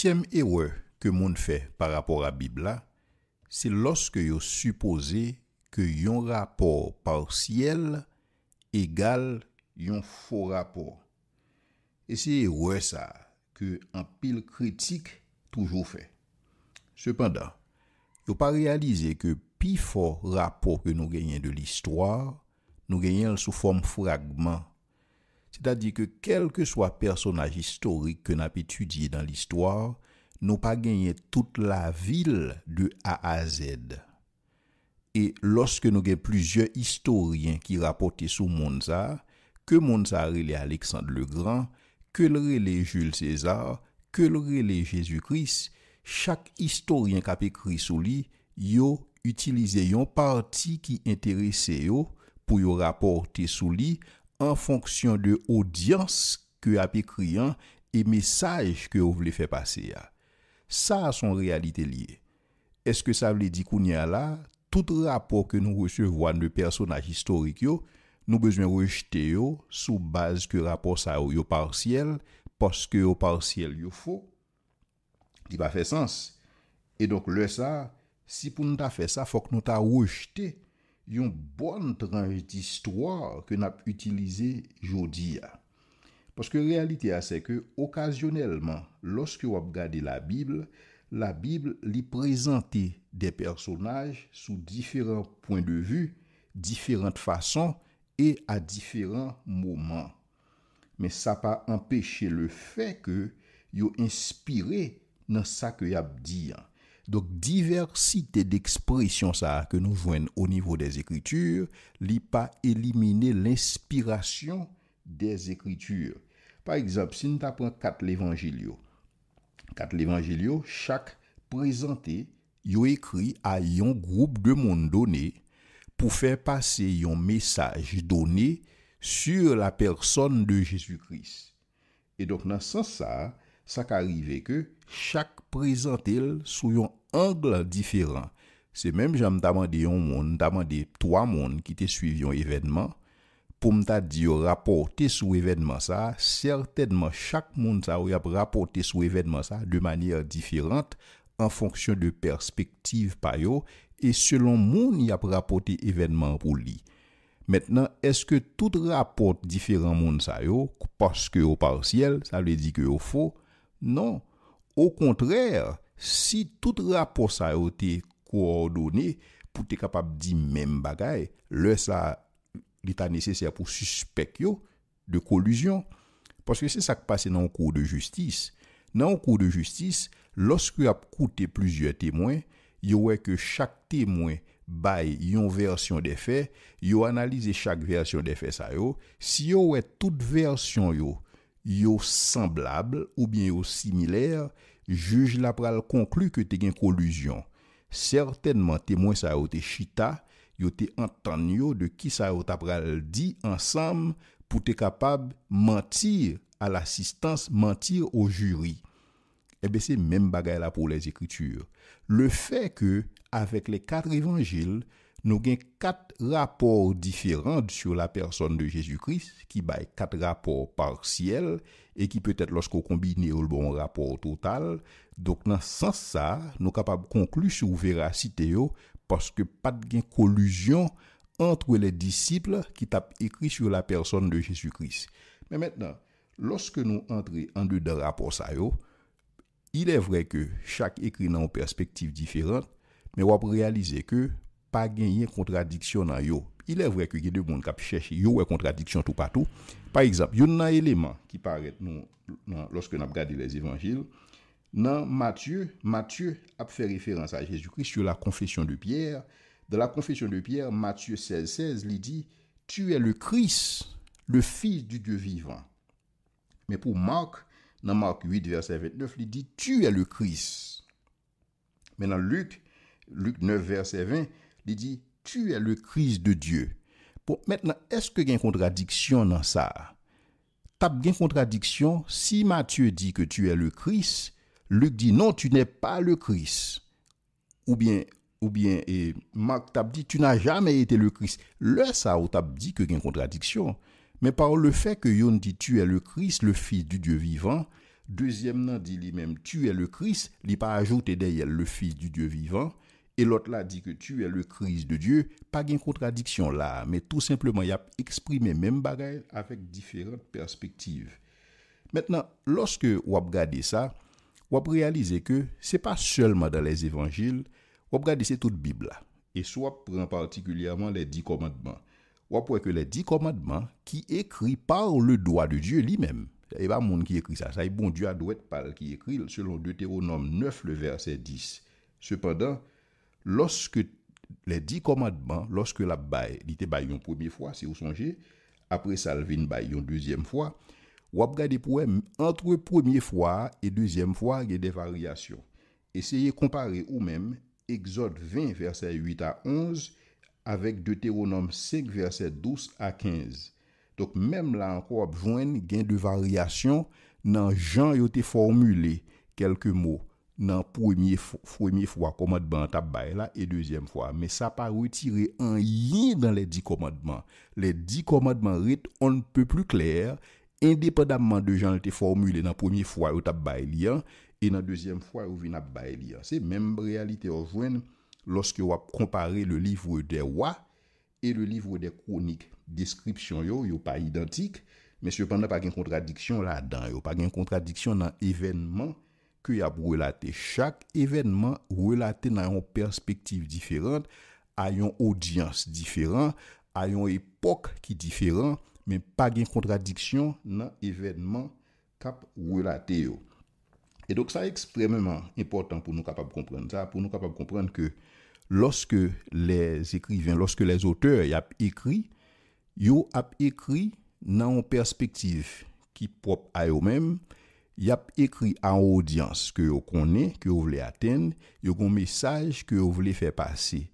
Siyem ewe ke moun fè par rapor a bibla, se loske yo suppose ke yon rapor parsiyel egal yon fo rapor. E se ewe sa ke an pil kritik toujou fè. Sependan, yo pa realize ke pi fo rapor ke nou genyen de l'histoire, nou genyen sou form fragman. C'est-à-dire que quel que soit personage historique que n'a pe étudier dans l'histoire, nou pa genye tout la ville de A à Z. Et lorsque nou genye plusieurs historiens qui rapportent sous Monsard, que Monsard relè Alexandre le Grand, que relè Jules César, que relè Jésus-Christ, chaque historien ka pe écrit sous lui, yo utilisé yon parti ki intéresse yo pou yo rapporté sous lui an fonksyon de odyans ke ap ekriyan e mesaj ke ou vle fè pase ya. Sa a son realite liye. Eske sa vle di koun ya la, tout rapor ke nou rechevoan de personaj istorik yo, nou bezwen rejte yo, sou baz ke rapor sa yo yo parsiyel, pos ke yo parsiyel yo fo. Di pa fè sens. E donk lè sa, si pou nou ta fè sa, fòk nou ta rejte yo. yon bon tranjit istwar ke nap utilize jodi ya. Paske realite a se ke, okasyonelman, loske wap gade la Bibel, la Bibel li prezante de personaj sou diferent pon de vu, diferent fason, e a diferent mouman. Men sa pa empeshe le fe ke yo inspire nan sa ke yap diyan. Donc, diversité d'expression ça que nous voyons au niveau des Écritures, n'est pas éliminer l'inspiration des Écritures. Par exemple, si nous apprenons quatre évangélios. quatre évangélios, chaque présenté, yo écrit à un groupe de monde donné pour faire passer un message donné sur la personne de Jésus-Christ. Et donc, dans ce sens, ça, sa ka rive ke chak prezantel sou yon angle diferan. Se menm janm daman de yon moun, daman de toa moun ki te suiv yon evenman, pou mta di yo raporte sou evenman sa, sertenman chak moun sa ou yap raporte sou evenman sa de manyer diferant an fonksyon de perspektiv pa yo, e selon moun yap raporte evenman pou li. Metnan, eske tout raporte diferan moun sa yo, paske yo parsyel, sa le di ke yo fo, Non, au kontrèr, si tout rapor sa yo te koordone, pou te kapap di men bagay, lè sa lita nesesèr pou suspek yo, de koluzyon, paske se sa k pasè nan kou de justis. Nan kou de justis, lòs ki ap koute plizye temwen, yo wè ke chak temwen bay yon versyon de fè, yo analize chak versyon de fè sa yo, si yo wè tout versyon yo, yo semblable ou bien yo similaire, juge la pral conclut que t'es gen collusion. Certainement témoin sa yo chita, yo te yo de qui sa pral dit ensemble pour te capable mentir à l'assistance, mentir au jury. Eh bien, c'est même bagaille là pour les Écritures. Le fait que, avec les quatre évangiles, nou gen kat rapor diferant sou la person de Jezoukris ki bay kat rapor partiel e ki petet losko kombine ou l bon rapor total dok nan sans sa nou kapab konklu sou verasite yo paske pat gen kolujyon antre le disiple ki tap ekri sou la person de Jezoukris men metnan loske nou antre an de de rapor sa yo il e vre ke chak ekri nan perspektiv diferant men wap realize ke pas gagner contradiction Il est vrai que y a des gens qui cherchent yo contradiction tout partout. Par exemple, il y a un élément qui paraît lorsque nous regardons les évangiles. Dans Matthieu, Matthieu a fait référence à Jésus-Christ sur la confession de Pierre. Dans la confession de Pierre, Matthieu 16, 16, il dit Tu es le Christ, le Fils du Dieu vivant. Mais pour Marc, dans Marc 8, verset 29, il dit Tu es le Christ. Mais dans Luc, Luc 9, verset 20, il dit, tu es le Christ de Dieu. Pour maintenant, est-ce qu'il y a une contradiction dans ça T'as une contradiction si Matthieu dit que tu es le Christ, Luc dit non, tu n'es pas le Christ. Ou bien, ou bien et Marc dit tu n'as jamais été le Christ. Là, ça t'a dit que y a une contradiction. Mais par le fait que Yon dit tu es le Christ, le fils du Dieu vivant, deuxièmement dit lui-même tu es le Christ, il pas ajouté derrière le fils du Dieu vivant et l'autre là dit que tu es le Christ de Dieu, pas une contradiction là, mais tout simplement il a exprimé même bagaille avec différentes perspectives. Maintenant, lorsque vous regardez ça, vous réalisez que c'est pas seulement dans les évangiles, vous regardez c'est toute Bible là. Et soit prend particulièrement les dix commandements. Vous voyez que les dix commandements qui écrit par le doigt de Dieu lui-même, Il a pas monde qui écrit ça, ça est bon Dieu a dû être qui écrit selon Deutéronome 9 le verset 10. Cependant, Lorske le di komadman, lorske la baye, di te baye yon premier fwa, se ou sonje, apre salve yon baye yon deuxième fwa, wap ga de pouen entre premier fwa et deuxième fwa yon devaryasyon. Eseye kompare ou men, exote 20 verset 8 a 11, avek de teronome 5 verset 12 a 15. Dok menm la anko wap jwen gen devaryasyon nan jan yote formule kelke mou. nan premier fwa komadman an tap baye la, e deuxième fwa. Me sa pa retire an yin nan le di komadman. Le di komadman rit, on ne peut plus clair, indépendamment de jan lé te formule nan premier fwa yo tap baye liyan, e nan deuxième fwa yo vi nap baye liyan. Se, membre realité ou jwen, loske yo wap kompare le livre de wa, et le livre de konik. Description yo, yo pa identique, men se yo pa nan pa gen kontradiksyon la dan, yo pa gen kontradiksyon nan evenman, ke y ap relate chak evenman relate nan yon perspektiv diferent, a yon odians diferent, a yon epok ki diferent, men pa gen kontradiksyon nan evenman kap relate yo. E dok sa eksprèmèman important pou nou kapap komprenne. Sa pou nou kapap komprenne ke loske les ekriven, loske les auteur y ap ekri, yo ap ekri nan yon perspektiv ki prop a yo menm, Yap ekri an odians ke yo konen, ke yo vle aten, yo kon mesaj ke yo vle fe pase.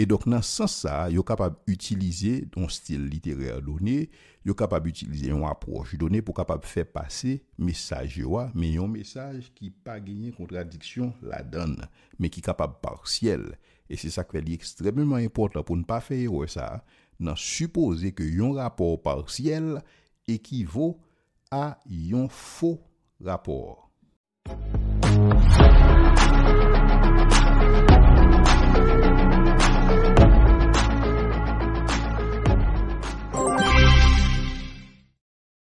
E dok nan san sa, yo kapab utilize don stil literer donen, yo kapab utilize yon aproj donen pou kapab fe pase mesaj yo a, men yon mesaj ki pa genye kontradiksyon la donen, men ki kapab parsyel. E se sa kve li ekstremelman importan pou nou pa feye wè sa, nan suppose ke yon rapor parsyel ekivo a yon fò. Gapó.